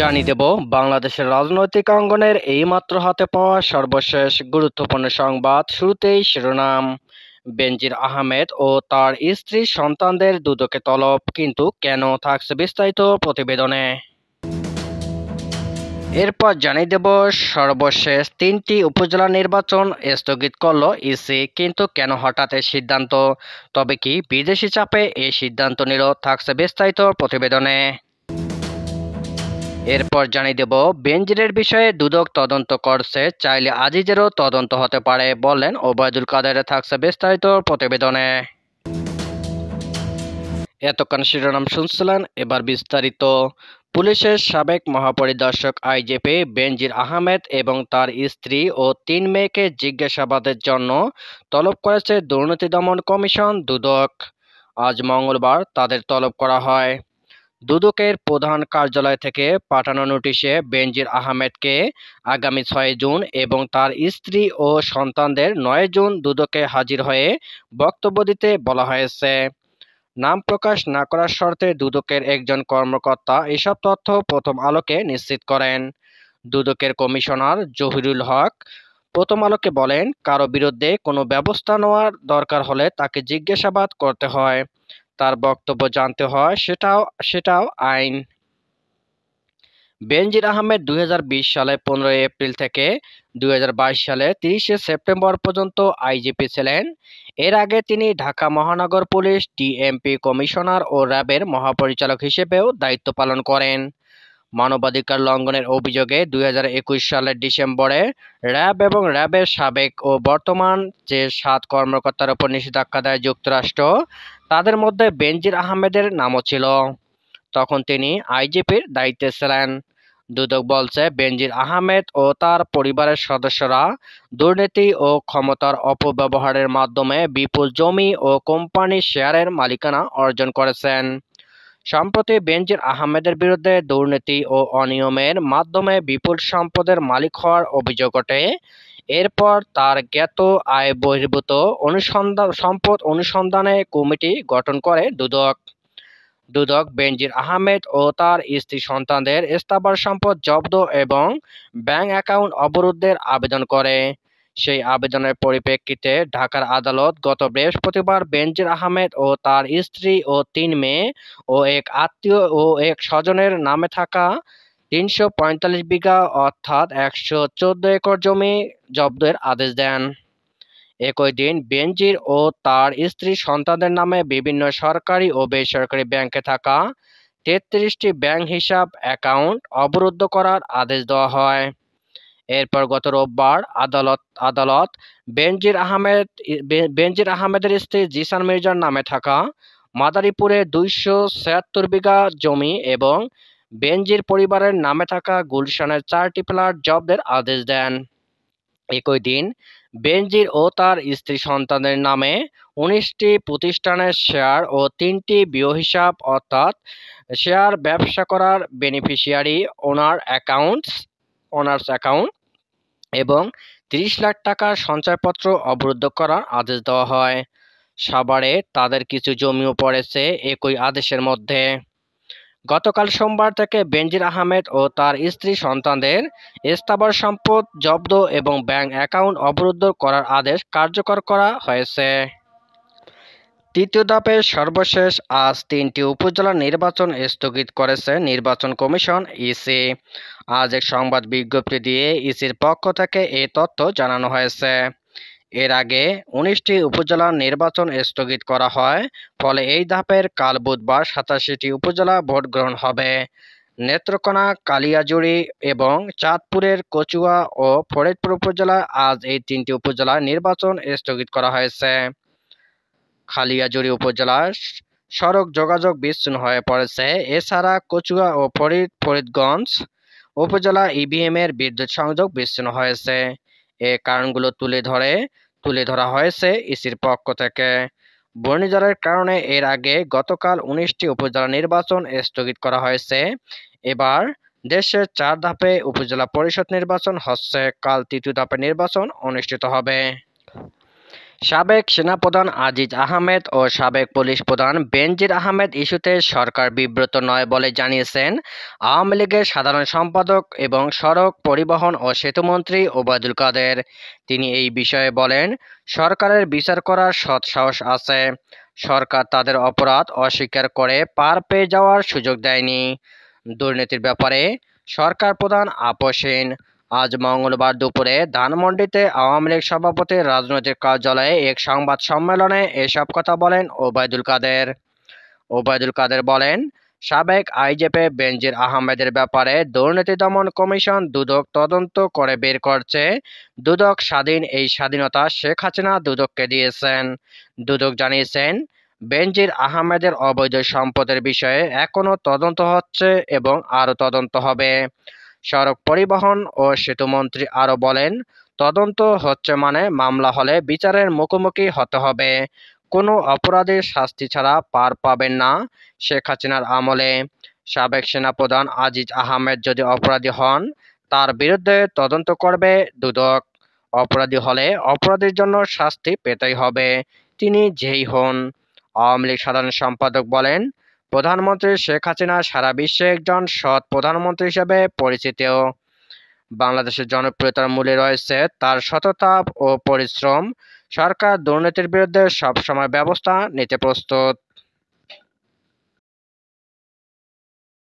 জানিয়ে দেব বাংলাদেশের রাজনৈতিক অঙ্গনের এই মাত্র হাতে পাওয়া সর্বশেষ গুরুত্বপূর্ণ সংবাদ শুরুতেই শিরোনাম বেনজির আহমেদ ও তার স্ত্রী সন্তানদের দুদকে তলব কিন্তু কেন থাকছে বিস্তারিত প্রতিবেদনে এরপর জানিয়ে দেব সর্বশেষ তিনটি উপজেলা নির্বাচন স্থগিত করল ইসি কিন্তু কেন হঠাৎ এ সিদ্ধান্ত তবে কি বিদেশি চাপে এই সিদ্ধান্ত নিল থাকছে বিস্তারিত প্রতিবেদনে এরপর জানিয়ে দেব বেনজিরের বিষয়ে দুদক তদন্ত করছে চাইলে আজিজেরও তদন্ত হতে পারে বললেন ওবায়দুল কাদের থাকছে বিস্তারিত প্রতিবেদনে এতক্ষণ শিরোনাম শুনছিলেন এবার বিস্তারিত পুলিশের সাবেক মহাপরিদর্শক আইজেপি বেনজির আহমেদ এবং তার স্ত্রী ও তিন মেয়েকে জিজ্ঞাসাবাদের জন্য তলব করেছে দুর্নীতি দমন কমিশন দুদক আজ মঙ্গলবার তাদের তলব করা হয় দুদকের প্রধান কার্যালয় থেকে পাঠানো নোটিশে বেনজির আহমেদকে আগামী ছয় জুন এবং তার স্ত্রী ও সন্তানদের নয় জুন দুদকে হাজির হয়ে বক্তব্য দিতে বলা হয়েছে নাম প্রকাশ না করার শর্তে দুদকের একজন কর্মকর্তা এসব তথ্য প্রথম আলোকে নিশ্চিত করেন দুদকের কমিশনার জহিরুল হক প্রথম আলোকে বলেন কারো বিরুদ্ধে কোনো ব্যবস্থা নেওয়ার দরকার হলে তাকে জিজ্ঞাসাবাদ করতে হয় তার বক্তব্য জানতে হয় সেটাও সেটাও আইন বেনজির আহমেদ দুই সালে পনেরোই এপ্রিল থেকে দুই সালে তিরিশে সেপ্টেম্বর পর্যন্ত আইজিপি ছিলেন এর আগে তিনি ঢাকা মহানগর পুলিশ ডিএমপি কমিশনার ও র্যাবের মহাপরিচালক হিসেবেও দায়িত্ব পালন করেন মানবাধিকার লঙ্ঘনের অভিযোগে দুই সালের ডিসেম্বরে র্যাব এবং র্যাবের সাবেক ও বর্তমান যে সাত কর্মকর্তার উপর নিষেধাজ্ঞা দেয় যুক্তরাষ্ট্র তাদের মধ্যে বেনজির আহমেদের নামও ছিল তখন তিনি আইজিপির দায়িত্বে ছিলেন দুদক বলছে বেনজির আহমেদ ও তার পরিবারের সদস্যরা দুর্নীতি ও ক্ষমতার অপব্যবহারের মাধ্যমে বিপুল জমি ও কোম্পানি শেয়ারের মালিকানা অর্জন করেছেন সম্প্রতি বেনজির আহমেদের বিরুদ্ধে দুর্নীতি ও অনিয়মের মাধ্যমে বিপুল সম্পদের মালিক হওয়ার অভিযোগ ওঠে এরপর তার জ্ঞাত আয় বহির্ভূত সম্পদ অনুসন্ধানে কমিটি গঠন করে দুদক। দুদক বেনজির আহমেদ ও তার স্ত্রী সন্তানদের স্থাবর সম্পদ জব্দ এবং ব্যাংক অ্যাকাউন্ট অবরুদ্ধের আবেদন করে সেই আবেদনের পরিপ্রেক্ষিতে ঢাকার আদালত গত বৃহস্পতিবার বেনজির আহমেদ ও তার স্ত্রী ও তিন মেয়ে ও এক আত্মীয় ও এক স্বজনের নামে থাকা তিনশো পঁয়তাল্লিশ বিঘা অর্থাৎ একশো একর জমি জব্দের আদেশ দেন একই দিন বেনজির ও তার স্ত্রী সন্তানদের নামে বিভিন্ন সরকারি ও বেসরকারি ব্যাংকে থাকা তেত্রিশটি ব্যাংক হিসাব অ্যাকাউন্ট অবরুদ্ধ করার আদেশ দেওয়া হয় এরপর গত রোববার আদালত আদালত বেনজির আহমেদ বেনজির আহমেদের স্ত্রী জিসান মির্জার নামে থাকা মাদারীপুরে দুইশো ছিয়াত্তর বিঘা জমি এবং বেনজির পরিবারের নামে থাকা গুলশানের চারটি ফ্ল্যাট জব্দের আদেশ দেন একই দিন বেনজির ও তার স্ত্রী সন্তানদের নামে উনিশটি প্রতিষ্ঠানের শেয়ার ও তিনটি বিয় হিসাব অর্থাৎ শেয়ার ব্যবসা করার beneficiary owner accounts owners account এবং তিরিশ লাখ টাকার সঞ্চয়পত্র অবরুদ্ধ করার আদেশ দেওয়া হয় সাভারে তাদের কিছু জমিও পড়েছে একই আদেশের মধ্যে গতকাল সোমবার থেকে বেনজির আহমেদ ও তার স্ত্রী সন্তানদের স্থাবর সম্পদ জব্দ এবং ব্যাংক অ্যাকাউন্ট অবরুদ্ধ করার আদেশ কার্যকর করা হয়েছে তৃতীয় ধাপে সর্বশেষ আজ তিনটি উপজেলা নির্বাচন স্থগিত করেছে নির্বাচন কমিশন ইসি আজ এক সংবাদ বিজ্ঞপ্তি দিয়ে ইসির পক্ষ থেকে এ তথ্য জানানো হয়েছে এর আগে উনিশটি উপজেলার নির্বাচন স্থগিত করা হয় ফলে এই ধাপের কাল বুধবার সাতাশিটি উপজেলা ভোট গ্রহণ হবে নেত্রকোনা কালিয়াজুড়ি এবং চাঁদপুরের কচুয়া ও ফরিদপুর উপজেলা আজ এই তিনটি উপজেলা নির্বাচন স্থগিত করা হয়েছে খালিয়াজুড়ি উপজেলার সড়ক যোগাযোগ বিচ্ছিন্ন হয়ে পড়েছে এছাড়া কচুয়া ও ফরিদ ফরিদগঞ্জ উপজেলা ইভিএমের e বিদ্যুৎ সংযোগ বিচ্ছিন্ন হয়েছে এ কারণগুলো তুলে ধরে তুলে ধরা হয়েছে ইসির পক্ষ থেকে ঘূর্ণিঝড়ের কারণে এর আগে গতকাল উনিশটি উপজেলা নির্বাচন স্থগিত করা হয়েছে এবার দেশের চার ধাপে উপজেলা পরিষদ নির্বাচন হচ্ছে কাল তৃতীয় ধাপে নির্বাচন অনুষ্ঠিত হবে সাবেক সেনাপ্রধান আজিজ আহমেদ ও সাবেক পুলিশ প্রধান বেনজির আহমেদ ইস্যুতে সরকার বিব্রত নয় বলে জানিয়েছেন আওয়ামী লীগের সাধারণ সম্পাদক এবং সড়ক পরিবহন ও সেতুমন্ত্রী ওবায়দুল কাদের তিনি এই বিষয়ে বলেন সরকারের বিচার করার সৎ সাহস আছে সরকার তাদের অপরাধ অস্বীকার করে পার পেয়ে যাওয়ার সুযোগ দেয়নি দুর্নীতির ব্যাপারে সরকার প্রধান আপোষহীন আজ মঙ্গলবার দুপুরে ধানমন্ডিতে আওয়ামী লীগ সভাপতির রাজনৈতিক কার্যালয়ে এক সংবাদ সম্মেলনে এসব কথা বলেন ওবায়দুল কাদের ওবায়দুল কাদের বলেন সাবেক আইজেপে বেনজির আহমেদের ব্যাপারে দুর্নীতি দমন কমিশন দুদক তদন্ত করে বের করছে দুদক স্বাধীন এই স্বাধীনতা শেখ হাসিনা দুদককে দিয়েছেন দুদক জানিয়েছেন বেনজির আহমেদের অবৈধ সম্পদের বিষয়ে এখনও তদন্ত হচ্ছে এবং আরও তদন্ত হবে সড়ক পরিবহন ও সেতুমন্ত্রী আরও বলেন তদন্ত হচ্ছে মানে মামলা হলে বিচারের মুখোমুখি হতে হবে কোনো অপরাধের শাস্তি ছাড়া পার পাবেন না শেখ হাসিনার আমলে সাবেক সেনাপ্রধান আজিজ আহমেদ যদি অপরাধী হন তার বিরুদ্ধে তদন্ত করবে দুদক অপরাধী হলে অপরাধের জন্য শাস্তি পেতেই হবে তিনি যেই হন আওয়ামী লীগ সাধারণ সম্পাদক বলেন প্রধানমন্ত্রী শেখ হাসিনা সারা বিশ্বে একজন সৎ প্রধানমন্ত্রী হিসেবে পরিচিত বাংলাদেশের জনপ্রিয়তার মূলে রয়েছে তার সততা ও পরিশ্রম সরকার দুর্নীতির বিরুদ্ধে সবসময় ব্যবস্থা নিতে প্রস্তুত